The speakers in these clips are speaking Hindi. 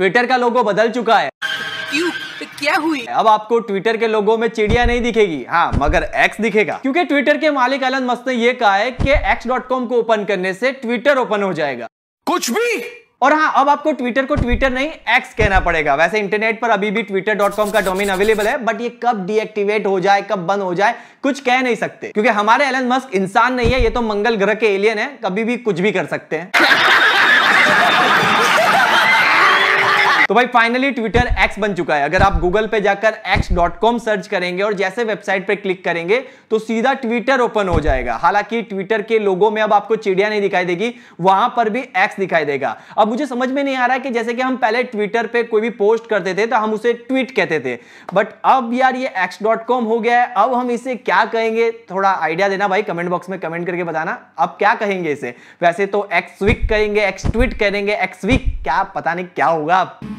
ट्विटर का लोगो बदल चुका है क्यों तो क्या हुई अब आपको ट्विटर के लोगों में चिड़िया नहीं दिखेगी हाँ मगर एक्स दिखेगा क्योंकि ट्विटर के मालिक अलन मस्त ने यह कहा है कि एक्स डॉट कॉम को ओपन करने से ट्विटर ओपन हो जाएगा कुछ भी और हाँ अब आपको ट्विटर को ट्विटर नहीं एक्स कहना पड़ेगा वैसे इंटरनेट पर अभी भी ट्विटर डॉट कॉम का डोमेन अवेलेबल है बट ये कब डीएक्टिवेट हो जाए कब बंद हो जाए कुछ कह नहीं सकते क्योंकि हमारे एलन मस्क इंसान नहीं है ये तो मंगल ग्रह के एलियन है कभी भी कुछ भी कर सकते हैं तो भाई फाइनली ट्विटर एक्स बन चुका है अगर आप गूगल पे जाकर एक्स डॉट कॉम सर्च करेंगे और जैसे वेबसाइट पे क्लिक करेंगे तो सीधा ट्विटर ओपन हो जाएगा हालांकि ट्विटर के लोगों में अब आपको चिड़िया नहीं दिखाई देगी वहां पर भी एक्स दिखाई देगा अब मुझे समझ में नहीं आ रहा है कि जैसे कि हम पहले ट्विटर पर कोई भी पोस्ट करते थे तो हम उसे ट्वीट कहते थे बट अब यार ये एक्स डॉट कॉम हो गया है अब हम इसे क्या कहेंगे थोड़ा आइडिया देना भाई कमेंट बॉक्स में कमेंट करके बताना अब क्या कहेंगे इसे वैसे तो एक्स वीक कहेंगे एक्स ट्वीट करेंगे एक्स वीक क्या पता नहीं क्या होगा अब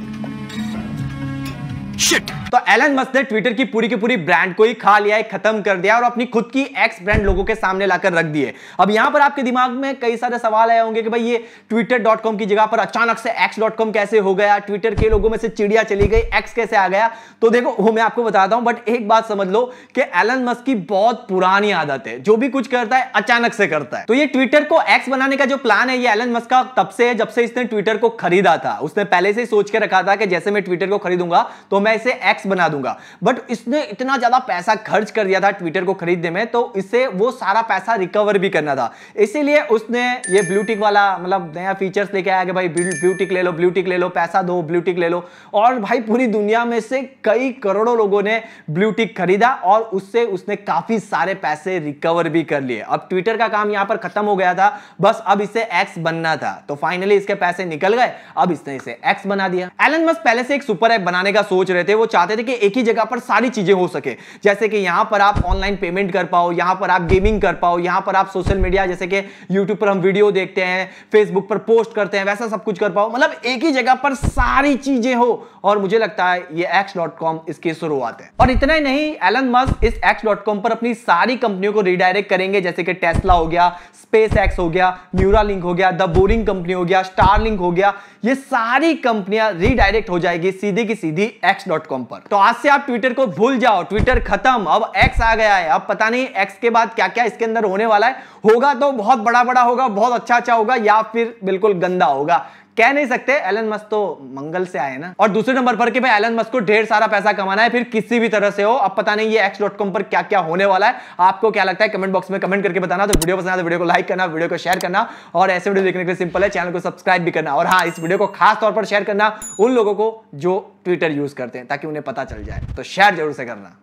शिट तो एलन मस्क ने ट्विटर की पूरी की पूरी ब्रांड को ही खा लिया है खत्म कर दिया और अपनी खुद की एक्स ब्रांड लोगों के सामने लाकर रख दिए अब यहां पर आपके दिमाग में कई सारे सवाल आए होंगे कि भाई ये ट्विटर की जगह पर अचानक से एक्स कैसे हो गया ट्विटर के लोगों में से चिड़िया चली गई एक्स कैसे आ गया तो देखो वो मैं आपको बताता हूं बट एक बात समझ लो कि एलन मस्क की बहुत पुरानी आदत है जो भी कुछ करता है अचानक से करता है तो ये ट्विटर को एक्स बनाने का जो प्लान है ये एलन मस्क का तब से है जब से इसने ट्विटर को खरीदा था उसने पहले से सोच के रखा था कि जैसे मैं ट्विटर को खरीदूंगा तो मैं मैं इसे एक्स बना दूंगा बट इसने इतना ज़्यादा पैसा खर्च कर दिया था ट्विटर को खरीदने में तो इससे वो सारा पैसा रिकवर भी करना था इसीलिए उसने ये ब्लूटिक वाला मतलब नया फीचर्स लेके आया कि भाई ब्लूटिक ले लो ब्लूटिक ले लो पैसा दो ब्लूटिक ले लो और भाई पूरी दुनिया में से कई करोड़ों लोगों ने ब्लूटिक खरीदा और उससे उसने काफ़ी सारे पैसे रिकवर भी कर लिए अब ट्विटर का काम यहां पर खत्म हो गया था बस अब इसे एक्स बनना था तो फाइनली इसके पैसे निकल गए अब इसने इसे एक्स बना दिया एलन मस्क पहले से एक सुपर ऐप बनाने का सोच रहे रहे थे वो चाहते थे कि एक ही जगह पर सारी चीजें हो सके जैसे कि यहां पर आप ऑनलाइन पेमेंट कर पाओ यहां पर आप गेमिंग कर पाओ यहां पर आप सोशल मीडिया जैसे कि यूट्यूब पर हम वीडियो देखते हैं फेसबुक पर पोस्ट करते हैं वैसा सब कुछ कर पाओ मतलब एक ही जगह पर सारी चीजें हो और मुझे लगता है ये एक्स डॉट कॉम इसकी शुरुआत है और इतना ही नहीं एलन मस्क इस एक्स डॉट कॉम पर अपनी सारी कंपनियों को रिडायरेक्ट करेंगे जैसे कि टेस्ला हो गया स्पेस एक्स हो गया न्यूरा लिंक हो गया द बोरिंग कंपनी हो गया स्टार लिंक हो गया ये सारी कंपनियां रिडायरेक्ट हो जाएगी सीधी की सीधी एक्स x.com पर तो आज से आप ट्विटर को भूल जाओ ट्विटर खत्म अब एक्स आ गया है अब पता नहीं एक्स के बाद क्या क्या इसके अंदर होने वाला है होगा तो बहुत बड़ा बड़ा होगा बहुत अच्छा अच्छा होगा या फिर बिल्कुल गंदा होगा कह नहीं सकते एलन मस्क तो मंगल से आए ना और दूसरे नंबर पर कि भाई एलन मस्क को ढेर सारा पैसा कमाना है फिर किसी भी तरह से हो अब पता नहीं ये एक्स डॉट कॉम पर क्या क्या होने वाला है आपको क्या लगता है कमेंट बॉक्स में कमेंट करके बताना तो वीडियो पसंद आया तो वीडियो को लाइक करना वीडियो को शेयर करना और ऐसे वीडियो देखने के लिए सिंपल है चैनल को सब्सक्राइब भी करना और हाँ इस वीडियो को खास तौर पर शेयर करना उन लोगों को जो ट्विटर यूज करते हैं ताकि उन्हें पता चल जाए तो शेयर जरूर से करना